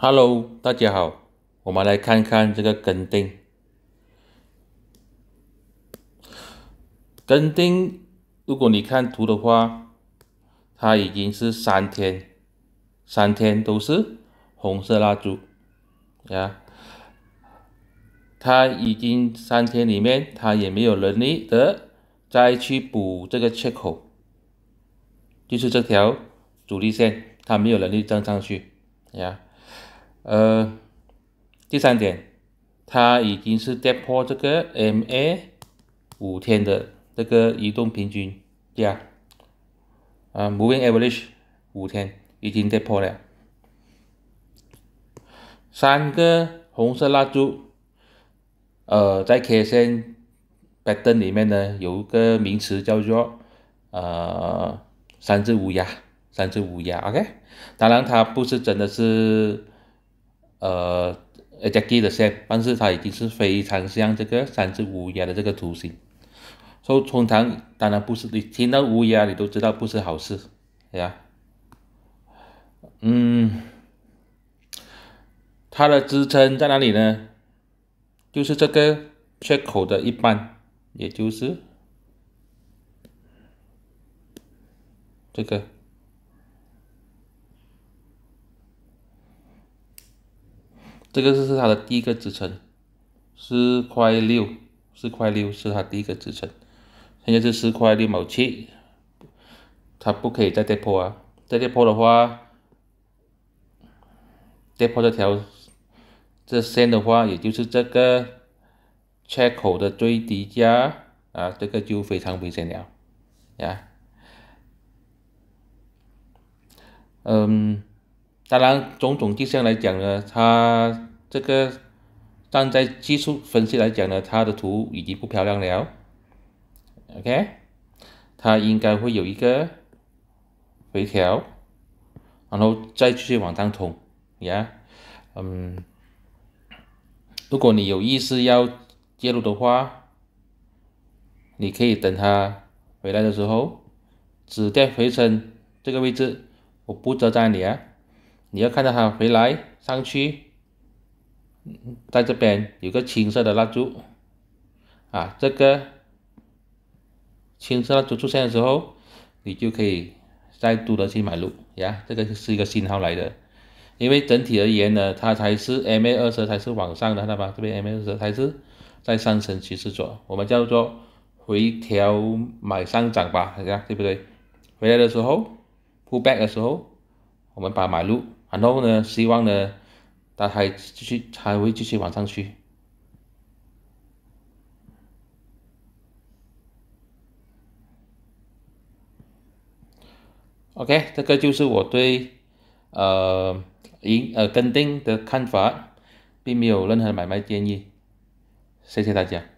Hello，大家好，我们来看看这个跟定。跟定，如果你看图的话，它已经是三天，三天都是红色蜡烛，呀，它已经三天里面，它也没有能力的再去补这个缺口，就是这条主力线，它没有能力站上去，呀。呃，第三点，它已经是跌破这个 MA 五天的这个移动平均价，啊，Moving Average 五天已经跌破了。三个红色蜡烛，呃，在 K 线 pattern 里面呢，有一个名词叫做，呃，三只乌鸦，三只乌鸦，OK，当然它不是真的是。呃 e a c t 的线，但是它已经是非常像这个三只乌鸦的这个图形，所以通常当然不是你听到乌鸦，你都知道不是好事，对吧？嗯，它的支撑在哪里呢？就是这个缺口的一半，也就是这个。这个就是它的第一个支撑，四块六，四块六是它第一个支撑。现在是四块六毛七，它不可以再跌破啊！再跌破的话，跌破这条这线的话，也就是这个缺口的最低价啊，这个就非常危险了，啊，嗯。当然，种种迹象来讲呢，它这个站在技术分析来讲呢，它的图已经不漂亮了。OK，它应该会有一个回调，然后再继续往上冲，呀，嗯，如果你有意识要介入的话，你可以等它回来的时候止跌回升这个位置，我不遮挡你啊。你要看到它回来上去，在这边有个青色的蜡烛，啊，这个青色蜡烛出现的时候，你就可以再度的去买入呀。这个是一个信号来的，因为整体而言呢，它才是 M A 二十才是往上的，看到吧？这边 M A 二十才是在上升趋势做，我们叫做回调买上涨吧，好像对不对？回来的时候 pull back 的时候，我们把买入。然后呢？希望呢，它还继续，还会继续往上去。OK，这个就是我对呃银呃跟定的看法，并没有任何买卖建议。谢谢大家。